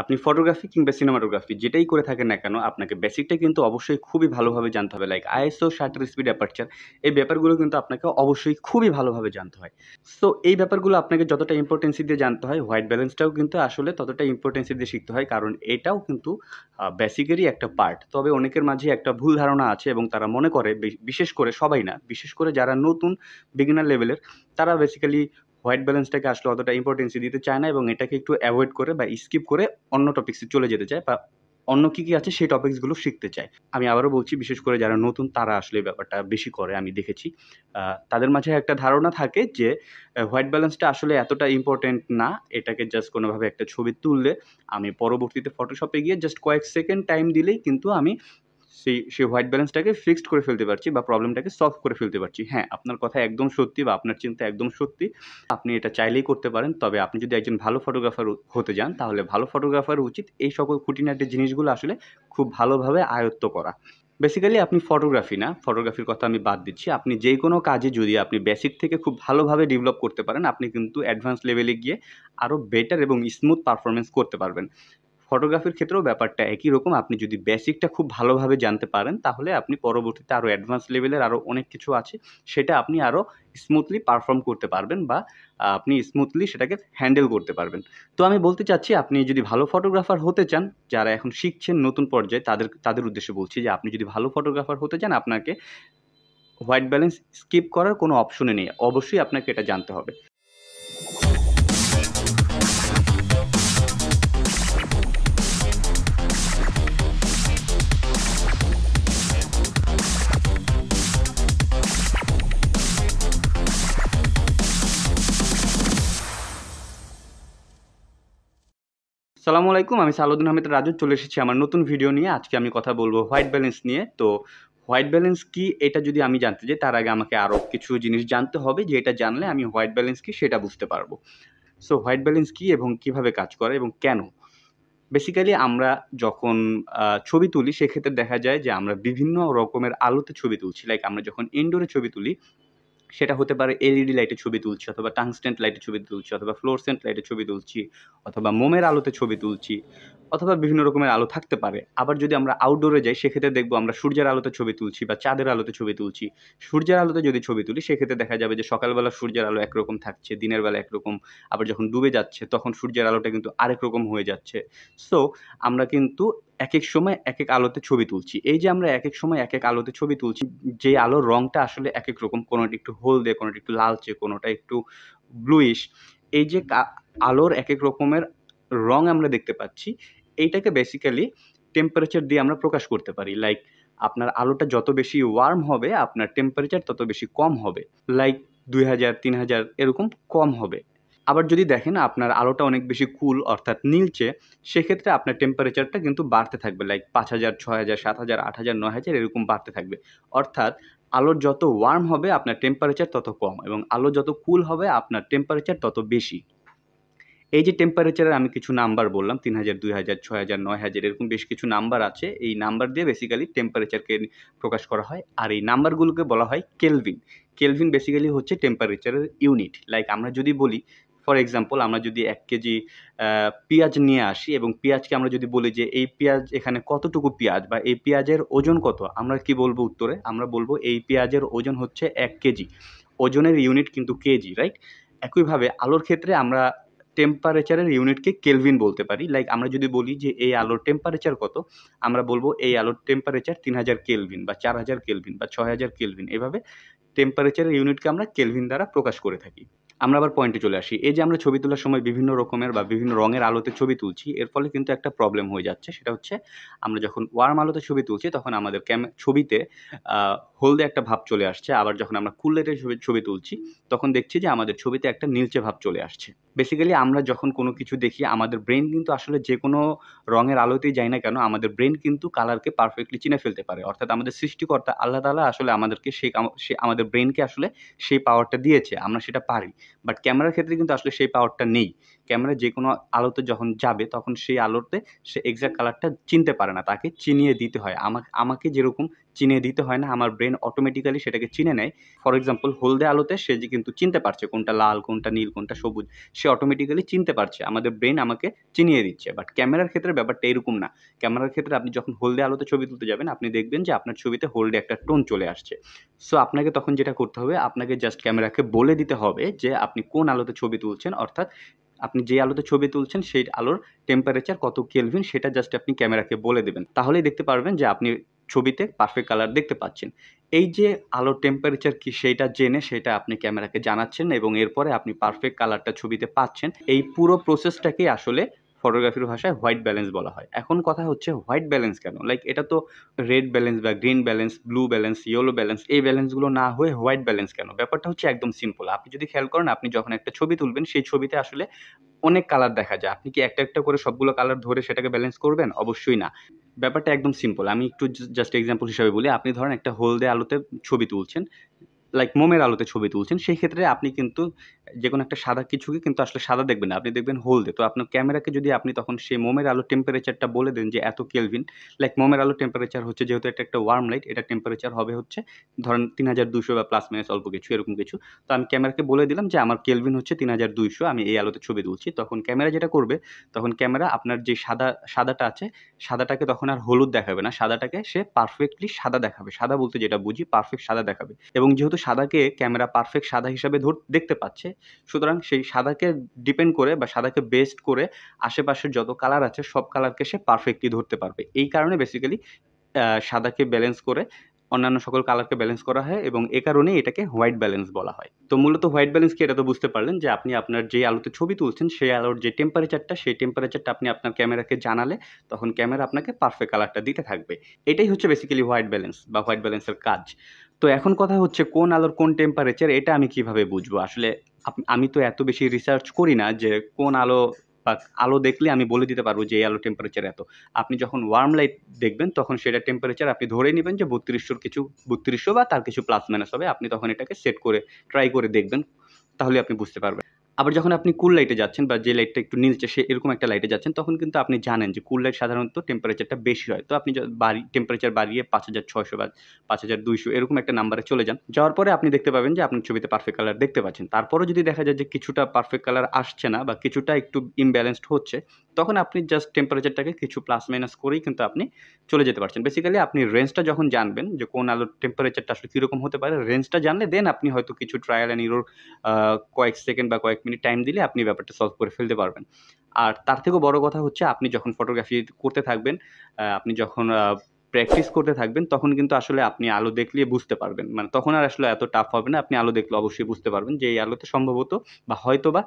আপনি ফটোগ্রাফি কিংবা সিনেমাটোগ্রাফি যেটাই করে থাকেন না কেন আপনাকে বেসিকটা কিন্তু অবশ্যই খুবই ভালোভাবে জানতে হবে like ISO shutter speed aperture এই ব্যাপারগুলো কিন্তু আপনাকে অবশ্যই খুবই ভালোভাবে জানতে হয় সো এই ব্যাপারগুলো আপনাকে যতটা ইম্পর্টেন্সি দিয়ে জানতে হয় হোয়াইট ব্যালেন্সটাও কিন্তু আসলে ততটা ইম্পর্টেন্সি দিয়ে শিখতে হয় কারণ এটাও কিন্তু বেসিকেরই একটা পার্ট তবে অনেকের মাঝে একটা ভুল ধারণা আছে এবং তারা মনে করে বিশেষ করে সবাই না বিশেষ করে যারা নতুন বিগিনার লেভেলের তারা বেসিক্যালি হোয়াইট ব্যালেন্সটাকে আসলে অতটা ইম্পর্টেন্সি দিতে চায় না এবং এটাকে একটু অ্যাভয়েড করে বা স্কিপ করে অন্য টপিক্সে চলে যেতে চায় বা অন্য কী কী আছে সেই টপিক্সগুলো শিখতে চায় আমি আবারও বলছি বিশেষ করে যারা নতুন তারা আসলে ব্যাপারটা বেশি করে আমি দেখেছি তাদের মাঝে একটা ধারণা থাকে যে হোয়াইট ব্যালেন্সটা আসলে এতটা ইম্পর্টেন্ট না এটাকে জাস্ট কোনোভাবে একটা ছবি তুললে আমি পরবর্তীতে ফটোশপে গিয়ে জাস্ট কয়েক সেকেন্ড টাইম দিলেই কিন্তু আমি সেই সেই হোয়াইট ব্যালেন্সটাকে ফিক্সড করে ফেলতে পারছি বা প্রবলেমটাকে সলভ করে ফেলতে পারছি হ্যাঁ আপনার কথা একদম সত্যি বা আপনার চিন্তা একদম সত্যি আপনি এটা চাইলেই করতে পারেন তবে আপনি যদি একজন ভালো ফটোগ্রাফার হতে যান তাহলে ভালো ফটোগ্রাফার উচিত এই সকল খুঁটিনাটি জিনিসগুলো আসলে খুব ভালোভাবে আয়ত্ত করা বেসিক্যালি আপনি ফটোগ্রাফি না ফটোগ্রাফির কথা আমি বাদ দিচ্ছি আপনি যে কোনো কাজে যদি আপনি বেসিক থেকে খুব ভালোভাবে ডেভেলপ করতে পারেন আপনি কিন্তু অ্যাডভান্স লেভেলে গিয়ে আরও বেটার এবং স্মুথ পারফরমেন্স করতে পারবেন ফটোগ্রাফির ক্ষেত্রেও ব্যাপারটা একই রকম আপনি যদি বেসিকটা খুব ভালোভাবে জানতে পারেন তাহলে আপনি পরবর্তীতে আরও অ্যাডভান্স লেভেলের আরও অনেক কিছু আছে সেটা আপনি আরও স্মুথলি পারফর্ম করতে পারবেন বা আপনি স্মুথলি সেটাকে হ্যান্ডেল করতে পারবেন তো আমি বলতে চাচ্ছি আপনি যদি ভালো ফটোগ্রাফার হতে চান যারা এখন শিখছেন নতুন পর্যায়ে তাদের তাদের উদ্দেশ্যে বলছি যে আপনি যদি ভালো ফটোগ্রাফার হতে চান আপনাকে হোয়াইট ব্যালেন্স স্কিপ করার কোনো অপশনে নেই অবশ্যই আপনাকে এটা জানতে হবে আসসালামু আলাইকুম আমি সালুদ্দিন আহমেদ রাজু চলে এসেছি আমার নতুন ভিডিও নিয়ে আজকে আমি কথা বলবো হোয়াইট ব্যালেন্স নিয়ে তো হোয়াইট ব্যালেন্স কি এটা যদি আমি জানতে চাই তার আগে আমাকে আরও কিছু জিনিস জানতে হবে যে এটা জানলে আমি হোয়াইট ব্যালেন্স কি সেটা বুঝতে পারবো সো হোয়াইট ব্যালেন্স কি এবং কিভাবে কাজ করে এবং কেন বেসিক্যালি আমরা যখন ছবি তুলি সেক্ষেত্রে দেখা যায় যে আমরা বিভিন্ন রকমের আলোতে ছবি তুলছি লাইক আমরা যখন ইনডোরে ছবি তুলি সেটা হতে পারে e এলইডি লাইটে ছবি তুলছি অথবা টাংস্টেন্ট লাইটে ছবি তুলছি অথবা ফ্লোরসেন্ট লাইটে ছবি তুলছি অথবা মোমের আলোতে ছবি তুলছি অথবা বিভিন্ন রকমের আলো থাকতে পারে আবার যদি আমরা আউটডোরে যাই সেক্ষেত্রে দেখবো আমরা সূর্যের আলোতে ছবি তুলছি বা চাঁদের আলোতে ছবি তুলছি সূর্যের আলোতে যদি ছবি তুলি সেক্ষেত্রে দেখা যাবে যে সকালবেলা সূর্যের আলো একরকম থাকছে দিনের বেলা একরকম আবার যখন ডুবে যাচ্ছে তখন সূর্যের আলোটা কিন্তু আরেক রকম হয়ে যাচ্ছে সো আমরা কিন্তু এক এক সময় এক এক আলোতে ছবি তুলছি এই যে আমরা এক এক সময় এক এক আলোতে ছবি তুলছি যে আলোর রঙটা আসলে এক এক রকম কোনোটা একটু হলদে কোনোটা একটু লালচে কোনোটা একটু ব্লুইশ এই যে আলোর এক এক রকমের রং আমরা দেখতে পাচ্ছি এইটাকে বেসিক্যালি টেম্পারেচার দিয়ে আমরা প্রকাশ করতে পারি লাইক আপনার আলোটা যত বেশি ওয়ার্ম হবে আপনার টেম্পারেচার তত বেশি কম হবে লাইক দুই হাজার তিন হাজার এরকম কম হবে আবার যদি দেখেন আপনার আলোটা অনেক বেশি কুল অর্থাৎ নীলচে সেক্ষেত্রে আপনার টেম্পারেচারটা কিন্তু বাড়তে থাকবে লাইক পাঁচ হাজার ছ হাজার সাত হাজার আট হাজার নয় হাজার এরকম বাড়তে থাকবে অর্থাৎ আলো যত ওয়ার্ম হবে আপনার টেম্পারেচার তত কম এবং আলো যত কুল হবে আপনার টেম্পারেচার তত বেশি এই যে টেম্পারেচারের আমি কিছু নাম্বার বললাম তিন হাজার দুই হাজার ছয় হাজার নয় হাজার এরকম বেশ কিছু নাম্বার আছে এই নাম্বার দিয়ে বেসিক্যালি টেম্পারেচারকে প্রকাশ করা হয় আর এই নাম্বারগুলোকে বলা হয় কেলভিন কেলভিন বেসিক্যালি হচ্ছে টেম্পারেচারের ইউনিট লাইক আমরা যদি বলি ফর এক্সাম্পল আমরা যদি এক কেজি পেঁয়াজ নিয়ে আসি এবং পেঁয়াজকে আমরা যদি বলি যে এই পেঁয়াজ এখানে কতটুকু পেঁয়াজ বা এই পেঁয়াজের ওজন কত আমরা কি বলবো উত্তরে আমরা বলবো এই পেঁয়াজের ওজন হচ্ছে এক কেজি ওজনের ইউনিট কিন্তু কেজি রাইট একইভাবে আলোর ক্ষেত্রে আমরা টেম্পারেচারের ইউনিটকে কেলভিন বলতে পারি লাইক আমরা যদি বলি যে এই আলোর টেম্পারেচার কত আমরা বলবো এই আলোর টেম্পারেচার তিন হাজার কেলভিন বা চার হাজার কেলভিন বা ছয় হাজার কেলভিন এভাবে টেম্পারেচারের ইউনিটকে আমরা কেলভিন দ্বারা প্রকাশ করে থাকি আমরা আবার পয়েন্টে চলে আসি এই যে আমরা ছবি তোলার সময় বিভিন্ন রকমের বা বিভিন্ন রঙের আলোতে ছবি তুলছি এর ফলে কিন্তু একটা প্রবলেম হয়ে যাচ্ছে সেটা হচ্ছে আমরা যখন ওয়ার্ম আলোতে ছবি তুলছি তখন আমাদের ক্যাম ছবিতে হলদে একটা ভাব চলে আসছে আবার যখন আমরা কুল লাইটে ছবি ছবি তুলছি তখন দেখছি যে আমাদের ছবিতে একটা নীলচে ভাব চলে আসছে বেসিক্যালি আমরা যখন কোনো কিছু দেখি আমাদের ব্রেন কিন্তু আসলে যে কোনো রঙের আলোতেই যাই না কেন আমাদের ব্রেন কিন্তু কালারকে পারফেক্টলি চিনে ফেলতে পারে অর্থাৎ আমাদের সৃষ্টিকর্তা আল্লাহ তালা আসলে আমাদেরকে সেই আমাদের ব্রেনকে আসলে সেই পাওয়ারটা দিয়েছে আমরা সেটা পারি বাট ক্যামেরার ক্ষেত্রে কিন্তু আসলে সেই পাওয়ারটা নেই ক্যামেরা যে কোনো আলোতে যখন যাবে তখন সেই আলোতে সে এক্স্যাক্ট কালারটা চিনতে পারে না তাকে চিনিয়ে দিতে হয় আমাকে আমাকে যেরকম চিনে দিতে হয় না আমার ব্রেন অটোমেটিক্যালি সেটাকে চিনে নেয় ফর এক্সাম্পল হলদে আলোতে সে যে কিন্তু চিনতে পারছে কোনটা লাল কোনটা নীল কোনটা সবুজ সে অটোমেটিক্যালি চিনতে পারছে আমাদের ব্রেন আমাকে চিনিয়ে দিচ্ছে বাট ক্যামেরার ক্ষেত্রে ব্যাপারটা এরকম না ক্যামেরার ক্ষেত্রে আপনি যখন হলদে আলোতে ছবি তুলতে যাবেন আপনি দেখবেন যে আপনার ছবিতে হোল্ডে একটা টোন চলে আসছে সো আপনাকে তখন যেটা করতে হবে আপনাকে জাস্ট ক্যামেরাকে বলে দিতে হবে যে আপনি কোন আলোতে ছবি তুলছেন অর্থাৎ আপনি যে আলোতে ছবি তুলছেন সেই আলোর টেম্পারেচার কত কেলভিন সেটা জাস্ট আপনি ক্যামেরাকে বলে দেবেন তাহলেই দেখতে পারবেন যে আপনি ছবিতে পারফেক্ট কালার দেখতে পাচ্ছেন এই যে আলো টেম্পারেচার কি সেইটা জেনে সেটা আপনি ক্যামেরাকে জানাচ্ছেন এবং এরপরে আপনি পারফেক্ট কালারটা ছবিতে পাচ্ছেন এই পুরো প্রসেসটাকেই আসলে ফটোগ্রাফির ভাষায় হোয়াইট ব্যালেন্স বলা হয় এখন কথা হচ্ছে হোয়াইট ব্যালেন্স কেন লাইক এটা তো রেড ব্যালেন্স বা green balance blue balance yellow balance এই ব্যালেন্সগুলো না হয়ে হোয়াইট ব্যালেন্স কেন ব্যাপারটা হচ্ছে একদম সিম্পল আপনি যদি খেয়াল করেন আপনি যখন একটা ছবি তুলবেন সেই ছবিতে আসলে অনেক কালার দেখা যায় আপনি কি একটা একটা করে সবগুলো কালার ধরে সেটাকে ব্যালেন্স করবেন অবশ্যই না ব্যাপারটা একদম সিম্পল আমি একটু জাস্ট এক্সাম্পল হিসাবে বলি আপনি ধরেন একটা হলদে আলোতে ছবি তুলছেন লাইক মোমের আলোতে ছবি তুলছেন সেই ক্ষেত্রে আপনি কিন্তু যে কোনো একটা সাদা কিছুকে কিন্তু আসলে সাদা দেখবেন না আপনি দেখবেন হলদে তো আপনার ক্যামেরাকে যদি আপনি তখন সেই মোমের আলো টেম্পারেচারটা বলে দেন যে এত কেলভিন লাইক মোমের আলো টেম্পারেচার হচ্ছে যেহেতু এটা একটা ওয়ার্ম লাইট এটা টেম্পারেচার হবে হচ্ছে ধরেন তিন হাজার দুশো বা প্লাস মাইনাস অল্প কিছু এরকম কিছু তো আমি ক্যামেরাকে বলে দিলাম যে আমার কেলভিন হচ্ছে তিন হাজার দুইশো আমি এই আলোতে ছবি তুলছি তখন ক্যামেরা যেটা করবে তখন ক্যামেরা আপনার যে সাদা সাদাটা আছে সাদাটাকে তখন আর হলুদ দেখাবে না সাদাটাকে সে পারফেক্টলি সাদা দেখাবে সাদা বলতে যেটা বুঝি পারফেক্ট সাদা দেখাবে এবং যেহেতু কিন্তু সাদাকে ক্যামেরা পারফেক্ট সাদা হিসাবে ধর দেখতে পাচ্ছে সুতরাং সেই সাদাকে ডিপেন্ড করে বা সাদাকে বেস্ট করে আশেপাশের যত কালার আছে সব কালারকে সে পারফেক্টলি ধরতে পারবে এই কারণে বেসিক্যালি সাদাকে ব্যালেন্স করে অন্যান্য সকল কালারকে ব্যালেন্স করা হয় এবং এ কারণে এটাকে হোয়াইট ব্যালেন্স বলা হয় তো মূলত হোয়াইট ব্যালেন্স কি এটা তো বুঝতে পারলেন যে আপনি আপনার যে আলোতে ছবি তুলছেন সেই আলোর যে টেম্পারেচারটা সেই টেম্পারেচারটা আপনি আপনার ক্যামেরাকে জানালে তখন ক্যামেরা আপনাকে পারফেক্ট কালারটা দিতে থাকবে এটাই হচ্ছে বেসিক্যালি হোয়াইট ব্যালেন্স বা হোয়াইট ব্যালেন্সের কাজ তো এখন কথা হচ্ছে কোন আলোর কোন টেম্পারেচার এটা আমি কিভাবে বুঝবো আসলে আমি তো এত বেশি রিসার্চ করি না যে কোন আলো বা আলো দেখলে আমি বলে দিতে পারবো যে এই আলো টেম্পারেচার এত আপনি যখন ওয়ার্ম লাইট দেখবেন তখন সেটা টেম্পারেচার আপনি ধরে নেবেন যে বত্রিশশোর কিছু বত্রিশশো বা তার কিছু প্লাস মাইনাস হবে আপনি তখন এটাকে সেট করে ট্রাই করে দেখবেন তাহলে আপনি বুঝতে পারবেন আবার যখন আপনি কুল লাইটে যাচ্ছেন বা যে লাইটটা একটু নিচে সে এরকম একটা লাইটে যাচ্ছেন তখন কিন্তু আপনি জানেন যে কুল লাইট সাধারণত টেম্পারেচারটা বেশি হয় তো আপনি বাড়ি টেম্পারেচার বাড়িয়ে পাঁচ হাজার ছয়শো বা পাঁচ হাজার দুইশো এরকম একটা নাম্বারে চলে যান যাওয়ার পরে আপনি দেখতে পাবেন যে আপনার ছবিতে পারফেক্ট কালার দেখতে পাচ্ছেন তারপরও যদি দেখা যায় যে কিছুটা পারফেক্ট কালার আসছে না বা কিছুটা একটু ইমব্যালেন্সড হচ্ছে তখন আপনি জাস্ট টেম্পারেচারটাকে কিছু প্লাস মাইনাস করেই কিন্তু আপনি চলে যেতে পারছেন বেসিক্যালি আপনি রেঞ্জটা যখন জানবেন যে কোন আলোর টেম্পারেচারটা আসলে কীরকম হতে পারে রেঞ্জটা জানলে দেন আপনি হয়তো কিছু ট্রায়াল অ্যান্ড ইরোর কয়েক সেকেন্ড বা কয়েক মিনিট টাইম দিলে আপনি ব্যাপারটা সলভ করে ফেলতে পারবেন আর তার থেকেও বড় কথা হচ্ছে আপনি যখন ফটোগ্রাফি করতে থাকবেন আপনি যখন প্র্যাকটিস করতে থাকবেন তখন কিন্তু আসলে আপনি আলো দেখলে বুঝতে পারবেন মানে তখন আর আসলে এত টাফ হবে না আপনি আলো দেখলে অবশ্যই বুঝতে পারবেন যে এই আলোতে সম্ভবত বা হয়তো বা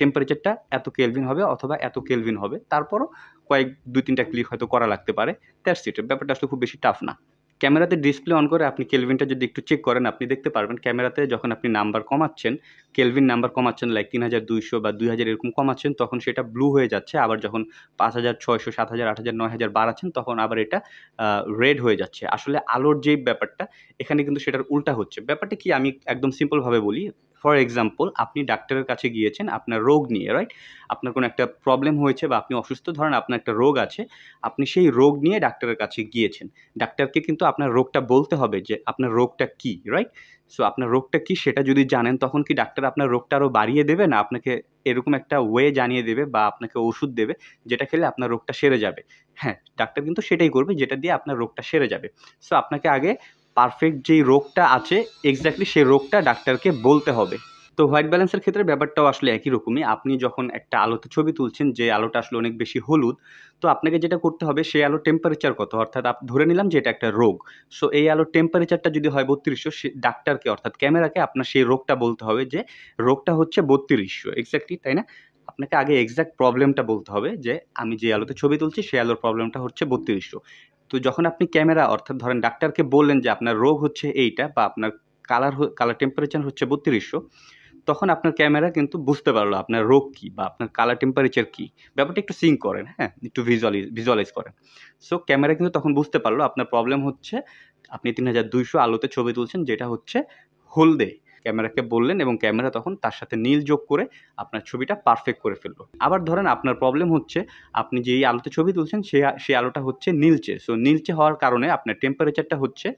টেম্পারেচারটা এত কেলভিন হবে অথবা এত কেলভিন হবে তারপরও কয়েক দুই তিনটা ক্লিক হয়তো করা লাগতে পারে দ্যাটস ইট ব্যাপারটা আসলে খুব বেশি টাফ না ক্যামেরাতে ডিসপ্লে অন করে আপনি কেলভিনটা যদি একটু চেক করেন আপনি দেখতে পারবেন ক্যামেরাতে যখন আপনি নাম্বার কমাচ্ছেন কেলভিন নাম্বার কমাচ্ছেন লাইক তিন হাজার দুইশো বা দুই হাজার এরকম কমাচ্ছেন তখন সেটা ব্লু হয়ে যাচ্ছে আবার যখন পাঁচ হাজার ছয়শো সাত হাজার আট হাজার নয় হাজার বাড়াচ্ছেন তখন আবার এটা রেড হয়ে যাচ্ছে আসলে আলোর যে ব্যাপারটা এখানে কিন্তু সেটার উল্টা হচ্ছে ব্যাপারটা কি আমি একদম সিম্পলভাবে বলি ফর এক্সাম্পল আপনি ডাক্তারের কাছে গিয়েছেন আপনার রোগ নিয়ে রাইট আপনার কোনো একটা প্রবলেম হয়েছে বা আপনি অসুস্থ ধরেন আপনার একটা রোগ আছে আপনি সেই রোগ নিয়ে ডাক্তারের কাছে গিয়েছেন ডাক্তারকে কিন্তু আপনার রোগটা বলতে হবে যে আপনার রোগটা কী রাইট সো আপনার রোগটা কী সেটা যদি জানেন তখন কি ডাক্তার আপনার রোগটা আরও বাড়িয়ে দেবে না আপনাকে এরকম একটা ওয়ে জানিয়ে দেবে বা আপনাকে ওষুধ দেবে যেটা খেলে আপনার রোগটা সেরে যাবে হ্যাঁ ডাক্তার কিন্তু সেটাই করবে যেটা দিয়ে আপনার রোগটা সেরে যাবে সো আপনাকে আগে পারফেক্ট যেই রোগটা আছে এক্স্যাক্টলি সেই রোগটা ডাক্তারকে বলতে হবে তো হোয়াইট ব্যালেন্সের ক্ষেত্রে ব্যাপারটাও আসলে একই রকমই আপনি যখন একটা আলোতে ছবি তুলছেন যে আলোটা আসলে অনেক বেশি হলুদ তো আপনাকে যেটা করতে হবে সেই আলোর টেম্পারেচার কত অর্থাৎ ধরে নিলাম যে এটা একটা রোগ সো এই আলোর টেম্পারেচারটা যদি হয় বত্রিশশো সে ডাক্তারকে অর্থাৎ ক্যামেরাকে আপনার সেই রোগটা বলতে হবে যে রোগটা হচ্ছে বত্রিশশো এক্স্যাক্টলি তাই না আপনাকে আগে এক্স্যাক্ট প্রবলেমটা বলতে হবে যে আমি যে আলোতে ছবি তুলছি সেই আলোর প্রবলেমটা হচ্ছে বত্রিশশো তো যখন আপনি ক্যামেরা অর্থাৎ ধরেন ডাক্তারকে বললেন যে আপনার রোগ হচ্ছে এইটা বা আপনার কালার কালার টেম্পারেচার হচ্ছে বত্রিশশো তখন আপনার ক্যামেরা কিন্তু বুঝতে পারলো আপনার রোগ কী বা আপনার কালার টেম্পারেচার কী ব্যাপারটা একটু সিঙ্ক করেন হ্যাঁ একটু ভিজুয়ালাইজ ভিজুয়ালাইজ করেন সো ক্যামেরা কিন্তু তখন বুঝতে পারলো আপনার প্রবলেম হচ্ছে আপনি তিন হাজার দুইশো আলোতে ছবি তুলছেন যেটা হচ্ছে হলদে ক্যামেরাকে বললেন এবং ক্যামেরা তখন তার সাথে নীল যোগ করে আপনার ছবিটা পারফেক্ট করে ফেলল আবার ধরেন আপনার প্রবলেম হচ্ছে আপনি যেই আলোতে ছবি তুলছেন সেই সেই আলোটা হচ্ছে নীলচে সো নীলচে হওয়ার কারণে আপনার টেম্পারেচারটা হচ্ছে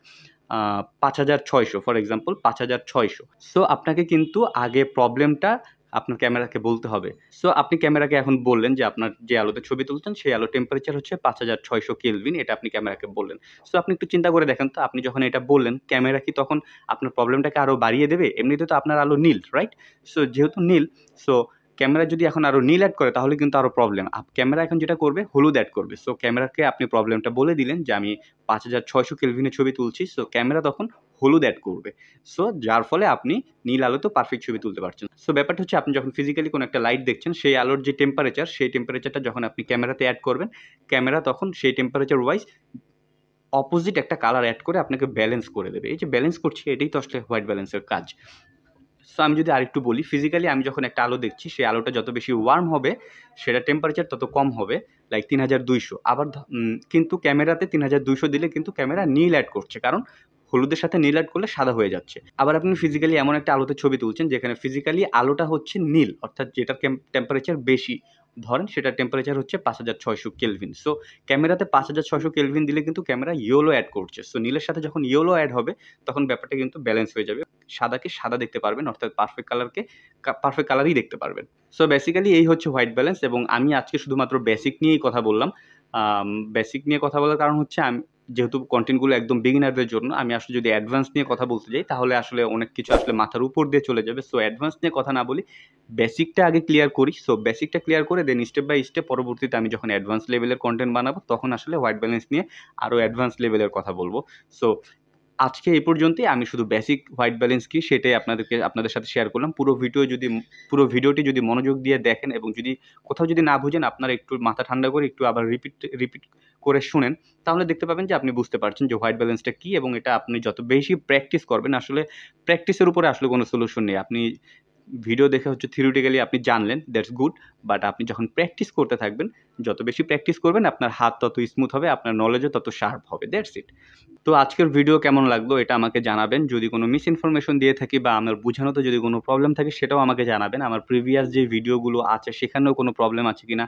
পাঁচ হাজার ছয়শো ফর এক্সাম্পল পাঁচ হাজার ছয়শো সো আপনাকে কিন্তু আগে প্রবলেমটা আপনার ক্যামেরাকে বলতে হবে সো আপনি ক্যামেরাকে এখন বললেন যে আপনার যে আলোতে ছবি তুলছেন সেই আলো টেম্পারেচার হচ্ছে পাঁচ হাজার ছয়শো কেলভিন এটা আপনি ক্যামেরাকে বললেন সো আপনি একটু চিন্তা করে দেখেন তো আপনি যখন এটা বললেন ক্যামেরা কি তখন আপনার প্রবলেমটাকে আরও বাড়িয়ে দেবে এমনিতে তো আপনার আলো নীল রাইট সো যেহেতু নীল সো ক্যামেরা যদি এখন আরও নীল অ্যাড করে তাহলে কিন্তু আরও প্রবলেম ক্যামেরা এখন যেটা করবে হলুদ অ্যাড করবে সো ক্যামেরাকে আপনি প্রবলেমটা বলে দিলেন যে আমি পাঁচ হাজার ছয়শো কেলভিনের ছবি তুলছি সো ক্যামেরা তখন হলুদ অ্যাড করবে সো যার ফলে আপনি নীল আলোতে পারফেক্ট ছবি তুলতে পারছেন সো ব্যাপারটা হচ্ছে আপনি যখন ফিজিক্যালি কোনো একটা লাইট দেখছেন সেই আলোর যে টেম্পারেচার সেই টেম্পারেচারটা যখন আপনি ক্যামেরাতে অ্যাড করবেন ক্যামেরা তখন সেই টেম্পারেচার ওয়াইজ অপোজিট একটা কালার অ্যাড করে আপনাকে ব্যালেন্স করে দেবে এই যে ব্যালেন্স করছে এটাই তো আসলে হোয়াইট ব্যালেন্সের কাজ সো আমি যদি আরেকটু বলি ফিজিক্যালি আমি যখন একটা আলো দেখছি সেই আলোটা যত বেশি ওয়ার্ম হবে সেটা টেম্পারেচার তত কম হবে লাইক তিন হাজার দুইশো আবার কিন্তু ক্যামেরাতে তিন হাজার দুইশো দিলে কিন্তু ক্যামেরা নীল অ্যাড করছে কারণ হলুদের সাথে নীল অ্যাড করলে সাদা হয়ে যাচ্ছে আবার আপনি ফিজিক্যালি এমন একটা আলোতে ছবি তুলছেন যেখানে ফিজিক্যালি আলোটা হচ্ছে নীল অর্থাৎ যেটার টেম্পারেচার বেশি ধরেন সেটা টেম্পারেচার হচ্ছে পাঁচ হাজার ছয়শো কেলভিন সো ক্যামেরাতে পাঁচ হাজার ছয়শো কেলভিন দিলে কিন্তু ক্যামেরা ইয়েলো অ্যাড করছে সো নীলের সাথে যখন ইয়েলো অ্যাড হবে তখন ব্যাপারটা কিন্তু ব্যালেন্স হয়ে যাবে সাদাকে সাদা দেখতে পারবেন অর্থাৎ পারফেক্ট কালারকে পারফেক্ট কালারই দেখতে পারবেন সো বেসিক্যালি এই হচ্ছে হোয়াইট ব্যালেন্স এবং আমি আজকে শুধুমাত্র বেসিক নিয়েই কথা বললাম বেসিক নিয়ে কথা বলার কারণ হচ্ছে আমি যেহেতু কন্টেন্টগুলো একদম বিগিনারদের জন্য আমি আসলে যদি অ্যাডভান্স নিয়ে কথা বলতে যাই তাহলে আসলে অনেক কিছু আসলে মাথার উপর দিয়ে চলে যাবে সো অ্যাডভান্স নিয়ে কথা না বলি বেসিকটা আগে ক্লিয়ার করি সো বেসিকটা ক্লিয়ার করে দেন স্টেপ বাই স্টেপ পরবর্তীতে আমি যখন অ্যাডভান্স লেভেলের কন্টেন্ট বানাবো তখন আসলে হোয়াইট ব্যালেন্স নিয়ে আরও অ্যাডভান্স লেভেলের কথা বলবো সো আজকে এই পর্যন্তই আমি শুধু বেসিক হোয়াইট ব্যালেন্স কী সেটাই আপনাদেরকে আপনাদের সাথে শেয়ার করলাম পুরো ভিডিও যদি পুরো ভিডিওটি যদি মনোযোগ দিয়ে দেখেন এবং যদি কোথাও যদি না বুঝেন আপনারা একটু মাথা ঠান্ডা করে একটু আবার রিপিট রিপিট করে শুনেন তাহলে দেখতে পাবেন যে আপনি বুঝতে পারছেন যে হোয়াইট ব্যালেন্সটা কী এবং এটা আপনি যত বেশি প্র্যাকটিস করবেন আসলে প্র্যাকটিসের উপরে আসলে কোনো সলিউশন নেই আপনি ভিডিও দেখে হচ্ছে থিওরিটিক্যালি আপনি জানলেন দ্যাটস গুড বাট আপনি যখন প্র্যাকটিস করতে থাকবেন যত বেশি প্র্যাকটিস করবেন আপনার হাত তত স্মুথ হবে আপনার নলেজও তত শার্প হবে দ্যাটস ইট তো আজকের ভিডিও কেমন লাগলো এটা আমাকে জানাবেন যদি কোনো মিস ইনফরমেশন দিয়ে থাকি বা আমার বোঝানোতে যদি কোনো প্রবলেম থাকে সেটাও আমাকে জানাবেন আমার প্রিভিয়াস যে ভিডিওগুলো আছে সেখানেও কোনো প্রবলেম আছে কি না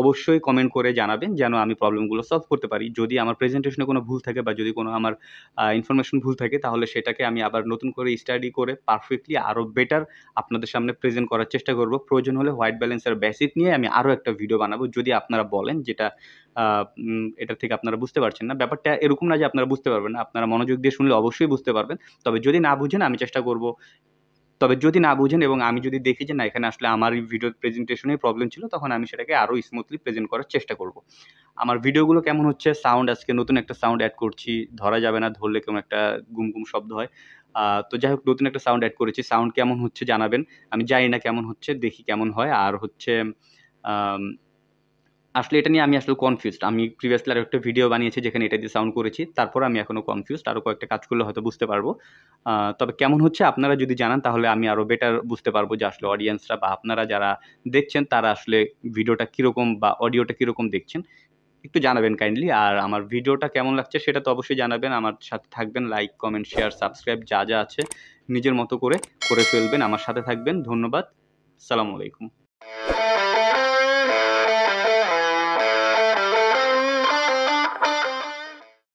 অবশ্যই কমেন্ট করে জানাবেন যেন আমি প্রবলেমগুলো সলভ করতে পারি যদি আমার প্রেজেন্টেশনে কোনো ভুল থাকে বা যদি কোনো আমার ইনফরমেশন ভুল থাকে তাহলে সেটাকে আমি আবার নতুন করে স্টাডি করে পারফেক্টলি আরও বেটার আপনাদের সামনে প্রেজেন্ট করার চেষ্টা করব প্রয়োজন হলে হোয়াইট ব্যালেন্সের বেসিক নিয়ে আমি আরও একটা ভিডিও বানাবো যদি আপনারা বলেন যেটা এটা থেকে আপনারা বুঝতে পারছেন না ব্যাপারটা এরকম না যে আপনারা বুঝতে পারবেন না আপনারা মনোযোগ দিয়ে শুনলে অবশ্যই বুঝতে পারবেন তবে যদি না বুঝেন আমি চেষ্টা করব তবে যদি না বুঝেন এবং আমি যদি দেখি যে না এখানে আসলে আমার ভিডিও প্রেজেন্টেশনে প্রবলেম ছিল তখন আমি সেটাকে আরও স্মুথলি প্রেজেন্ট করার চেষ্টা করব আমার ভিডিওগুলো কেমন হচ্ছে সাউন্ড আজকে নতুন একটা সাউন্ড অ্যাড করছি ধরা যাবে না ধরলে কেমন একটা গুম গুম শব্দ হয় তো যাই হোক নতুন একটা সাউন্ড অ্যাড করেছি সাউন্ড কেমন হচ্ছে জানাবেন আমি জানি না কেমন হচ্ছে দেখি কেমন হয় আর হচ্ছে আসলে এটা নিয়ে আমি আসলে কনফিউজড আমি প্রিভিয়াসলি আরও একটা ভিডিও বানিয়েছি যেখানে এটা দিয়ে সাউন্ড করেছি তারপর আমি এখনও কনফিউজড আরও কয়েকটা কাজ করলে হয়তো বুঝতে পারবো তবে কেমন হচ্ছে আপনারা যদি জানান তাহলে আমি আরও বেটার বুঝতে পারবো যে আসলে অডিয়েন্সরা বা আপনারা যারা দেখছেন তারা আসলে ভিডিওটা কীরকম বা অডিওটা কীরকম দেখছেন একটু জানাবেন কাইন্ডলি আর আমার ভিডিওটা কেমন লাগছে সেটা তো অবশ্যই জানাবেন আমার সাথে থাকবেন লাইক কমেন্ট শেয়ার সাবস্ক্রাইব যা যা আছে নিজের মতো করে করে ফেলবেন আমার সাথে থাকবেন ধন্যবাদ সালামু আলাইকুম